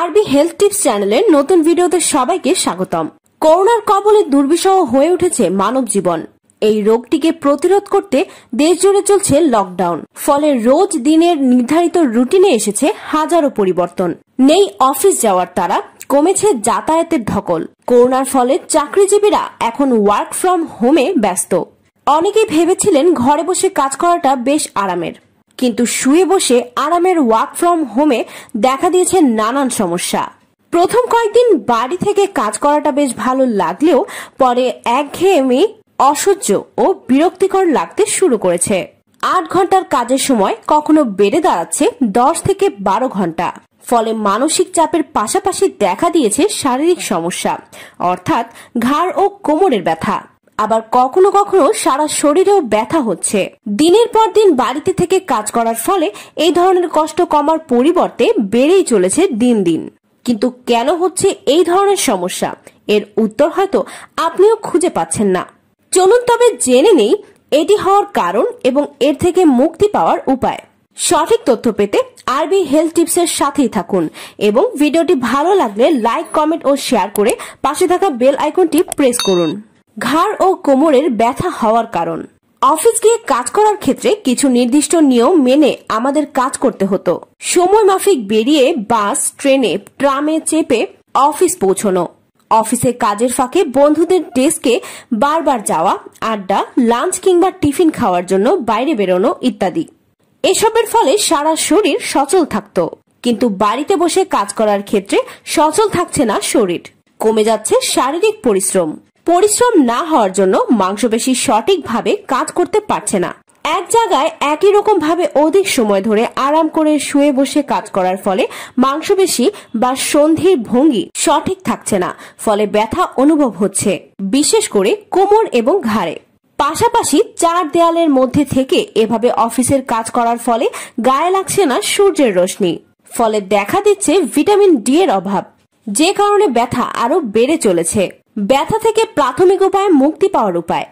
আরবি health tips চ্যানেলের নতুন ভিডিওতে সবাইকে স্বাগতম করোনার কবলে দুর্বিষহ হয়ে উঠেছে মানব জীবন এই রোগটিকে প্রতিরোধ করতে দেশ জুড়ে চলছে লকডাউন ফলে রোজ দিনের নির্ধারিত রুটিনে এসেছে হাজারো পরিবর্তন নেই অফিস যাওয়ার তারা কমেছে যাতায়াতের ধকল করোনার ফলে চাকরিজীবীরা এখন ওয়ার্ক ফ্রম হোমে ব্যস্ত অনেকেই ভেবেছিলেন ঘরে বসে কাজ করাটা বেশ আরামের কিন্তু শুয়ে বসে আরামের ওয়ার্ক ফ্রম হোমে দেখা দিয়েছে নানান সমস্যা প্রথম কয়েকদিন বাড়ি থেকে কাজ করাটা বেশ ভালো লাগলেও পরে একঘেয়েমি অসহ্য ও বিরক্তিকর লাগতে শুরু করেছে আট ঘন্টার কাজের সময় কখনো বেড়ে দাঁড়াচ্ছে দশ থেকে বারো ঘন্টা ফলে মানসিক চাপের পাশাপাশি দেখা দিয়েছে শারীরিক সমস্যা অর্থাৎ ঘাড় ও কোমরের ব্যথা আবার কখনো কখনো সারা শরীরেও ব্যথা হচ্ছে দিনের পর দিন বাড়িতে থেকে কাজ করার ফলে এই ধরনের কষ্ট কমার পরিবর্তে বেড়েই চলেছে দিন দিন কিন্তু কেন হচ্ছে এই ধরনের সমস্যা এর উত্তর হয়তো আপনিও খুঁজে পাচ্ছেন না চলুন তবে জেনে নেই এটি হওয়ার কারণ এবং এর থেকে মুক্তি পাওয়ার উপায় সঠিক তথ্য পেতে আরবি হেলথ টিপসের সাথেই থাকুন এবং ভিডিওটি ভালো লাগলে লাইক কমেন্ট ও শেয়ার করে পাশে থাকা বেল আইকনটি প্রেস করুন ঘাড় ও কোমরের ব্যথা হওয়ার কারণ অফিস গিয়ে কাজ করার ক্ষেত্রে কিছু নির্দিষ্ট নিয়ম মেনে আমাদের কাজ করতে হতো সময় মাফিক বেরিয়ে বাস ট্রেনে ট্রামে চেপে অফিস পৌঁছনো অফিসে কাজের ফাঁকে বন্ধুদের ডেস্কে বারবার যাওয়া আড্ডা লাঞ্চ কিংবা টিফিন খাওয়ার জন্য বাইরে বেরোনো ইত্যাদি এসবের ফলে সারা শরীর সচল থাকত কিন্তু বাড়িতে বসে কাজ করার ক্ষেত্রে সচল থাকছে না শরীর কমে যাচ্ছে শারীরিক পরিশ্রম পরিশ্রম না হওয়ার জন্য মাংসপেশি সঠিকভাবে কাজ করতে পারছে না এক জায়গায় একই রকম ভাবে অধিক সময় ধরে আরাম করে শুয়ে বসে কাজ করার ফলে মাংসপেশি বা সন্ধির ভঙ্গি সঠিক থাকছে না ফলে ব্যথা অনুভব হচ্ছে বিশেষ করে কোমর এবং ঘাড়ে পাশাপাশি চার দেয়ালের মধ্যে থেকে এভাবে অফিসের কাজ করার ফলে গায়ে লাগছে না সূর্যের রশ্মি ফলে দেখা দিচ্ছে ভিটামিন ডি এর অভাব যে কারণে ব্যথা আরো বেড়ে চলেছে ব্যথা থেকে প্রাথমিক উপায়ে মুক্তি পাওয়ার উপায়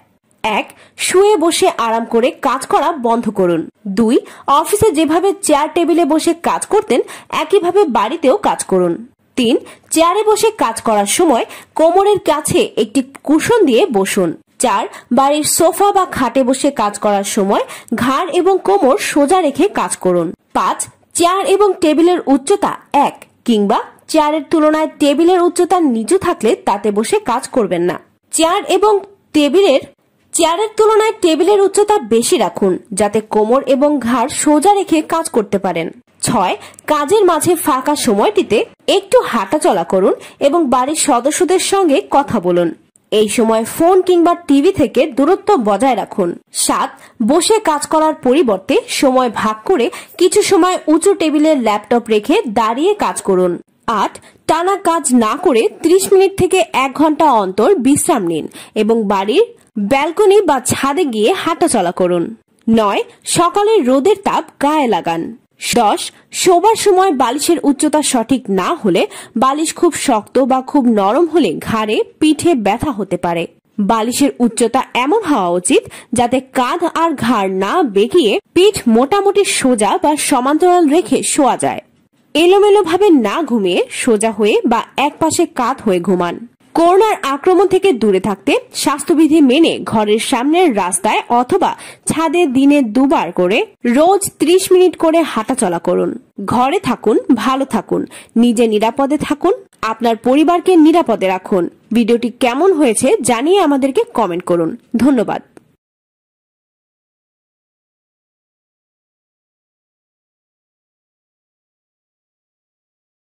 এক শুয়ে বসে আরাম করে কাজ করা বন্ধ করুন দুই অফিসে যেভাবে চেয়ার টেবিলে বসে কাজ করতেন একইভাবে বাড়িতেও কাজ করুন তিন চেয়ারে বসে কাজ করার সময় কোমরের কাছে একটি কুশন দিয়ে বসুন চার বাড়ির সোফা বা খাটে বসে কাজ করার সময় ঘাড় এবং কোমর সোজা রেখে কাজ করুন পাঁচ চেয়ার এবং টেবিলের উচ্চতা এক কিংবা চেয়ারের তুলনায় টেবিলের উচ্চতা নিচু থাকলে তাতে বসে কাজ করবেন না চেয়ার এবং টেবিলের চেয়ারের তুলনায় টেবিলের উচ্চতা বেশি রাখুন যাতে কোমর এবং ঘাড় সোজা রেখে কাজ করতে পারেন ছয় কাজের মাঝে ফাঁকা সময়টিতে একটু হাঁটাচলা করুন এবং বাড়ির সদস্যদের সঙ্গে কথা বলুন এই সময় ফোন কিংবা টিভি থেকে দূরত্ব বজায় রাখুন সাত বসে কাজ করার পরিবর্তে সময় ভাগ করে কিছু সময় উঁচু টেবিলের ল্যাপটপ রেখে দাঁড়িয়ে কাজ করুন আট টানা কাজ না করে ত্রিশ মিনিট থেকে এক ঘন্টা অন্তর বিশ্রাম নিন এবং বাড়ির ব্যালকনি বা ছাদে গিয়ে হাঁটাচলা করুন নয় সকালে রোদের তাপ গায়ে লাগান দশ শোবার সময় বালিশের উচ্চতা সঠিক না হলে বালিশ খুব শক্ত বা খুব নরম হলে ঘাড়ে পিঠে ব্যথা হতে পারে বালিশের উচ্চতা এমন হওয়া উচিত যাতে কাঁধ আর ঘাড় না বেগিয়ে পিঠ মোটামুটি সোজা বা সমান্তরাল রেখে শোয়া যায় এলোমেলোভাবে না ঘুমিয়ে সোজা হয়ে বা একপাশে কাত হয়ে ঘুমান করোনার আক্রমণ থেকে দূরে থাকতে স্বাস্থ্যবিধি মেনে ঘরের সামনের রাস্তায় অথবা ছাদে দিনে দুবার করে রোজ ৩০ মিনিট করে হাঁটাচলা করুন ঘরে থাকুন ভালো থাকুন নিজে নিরাপদে থাকুন আপনার পরিবারকে নিরাপদে রাখুন ভিডিওটি কেমন হয়েছে জানিয়ে আমাদেরকে কমেন্ট করুন ধন্যবাদ